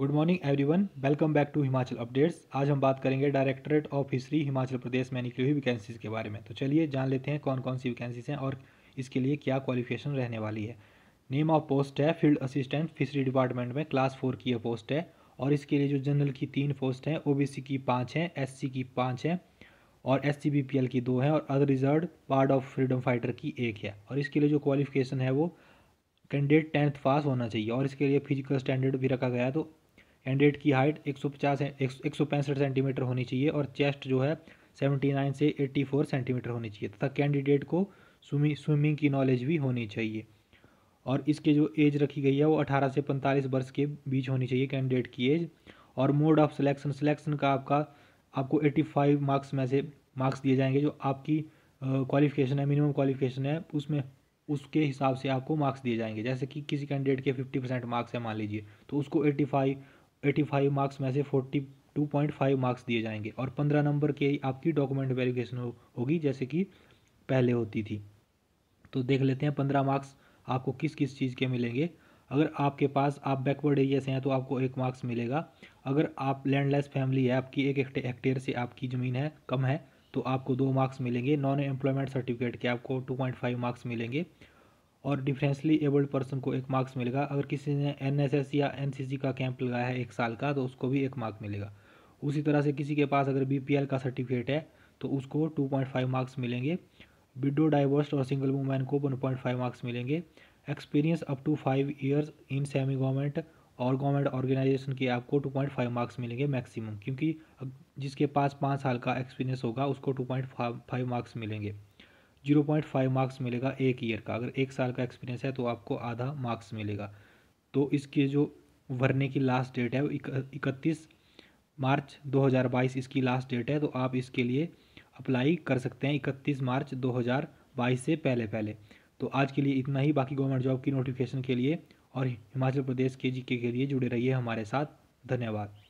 good morning everyone welcome back to Himachal updates आज हम बात करेंगे directorate of history Himachal Pradesh में निकली हुई वैकेंसीज़ के बारे में तो चलिए जान लेते हैं कौन कौन सी वैकेंसीज हैं और इसके लिए क्या क्वालिफिकेशन रहने वाली है नेम ऑफ पोस्ट है फील्ड असिस्टेंट फिशरी डिपार्टमेंट में क्लास फोर की यह पोस्ट है और इसके लिए जो जनरल की तीन पोस्ट हैं ओ की पाँच हैं एस की पाँच हैं और एस सी की दो हैं और other reserve part of freedom fighter की एक है और इसके लिए जो क्वालिफिकेशन है वो कैंडिडेट टेंथ पास होना चाहिए और इसके लिए फिजिकल स्टैंडर्ड भी रखा गया तो कैंडिडेट की हाइट एक सौ पचास एक सौ पैंसठ सेंटीमीटर होनी चाहिए और चेस्ट जो है सेवेंटी नाइन से एट्टी फोर सेंटीमीटर होनी चाहिए तथा कैंडिडेट को स्विमिंग स्विमिंग की नॉलेज भी होनी चाहिए और इसके जो एज रखी गई है वो अठारह से पैंतालीस वर्ष के बीच होनी चाहिए कैंडिडेट की एज और मोड ऑफ सिलेक्शन सिलेक्शन का आपका आपको एट्टी फाइव मार्क्स में से मार्क्स दिए जाएंगे जो आपकी क्वालिफिकेशन uh, है मिनिमम क्वालिफिकेशन है उसमें उसके हिसाब से आपको मार्क्स दिए जाएंगे जैसे कि किसी कैंडिडेट के फिफ्टी परसेंट मार्क्स है मान लीजिए तो उसको eighty five eighty five marks में से forty two point five marks दिए जाएंगे और पंद्रह नंबर के आपकी डॉक्यूमेंट वेरिफिकेशन होगी जैसे कि पहले होती थी तो देख लेते हैं पंद्रह मार्क्स आपको किस किस चीज़ के मिलेंगे अगर आपके पास आप बैकवर्ड एरिया से हैं तो आपको एक मार्क्स मिलेगा अगर आप लैंडलेस फैमिली है आपकी एक हेक्टेयर से आपकी ज़मीन है कम है तो आपको दो मार्क्स मिलेंगे नॉन एम्प्लॉयमेंट सर्टिफिकेट के आपको टू पॉइंट फाइव मार्क्स मिलेंगे और डिफरेंसली एबल्ड पर्सन को एक मार्क्स मिलेगा अगर किसी ने एनएसएस या एनसीसी का कैंप लगाया है एक साल का तो उसको भी एक मार्क मिलेगा उसी तरह से किसी के पास अगर बीपीएल का सर्टिफिकेट है तो उसको टू पॉइंट फाइव मार्क्स मिलेंगे विडो डाइवर्स और सिंगल वूमेन को वन पॉइंट फाइव मार्क्स मिलेंगे experience up to five years in semi government और गवर्नमेंट ऑर्गेनाइजेशन के आपको फाइव मार्क्स मिलेंगे मैक्सिमम क्योंकि जिसके पास पाँच साल का एक्सपीरियंस होगा उसको फाइव मार्क्स मिलेंगे जीरो पॉइंट फाइव मार्क्स मिलेगा एक ईयर का अगर एक साल का एक्सपीरियंस है तो आपको आधा मार्क्स मिलेगा तो इसके जो भरने की लास्ट डेट है वो इकतीस मार्च 2022 इसकी लास्ट डेट है तो आप इसके लिए अप्लाई कर सकते हैं इकतीस मार्च 2022 से पहले पहले तो आज के लिए इतना ही बाकी गवर्नमेंट जॉब की नोटिफिकेशन के लिए और हिमाचल प्रदेश के जी के लिए जुड़े रहिए हमारे साथ धन्यवाद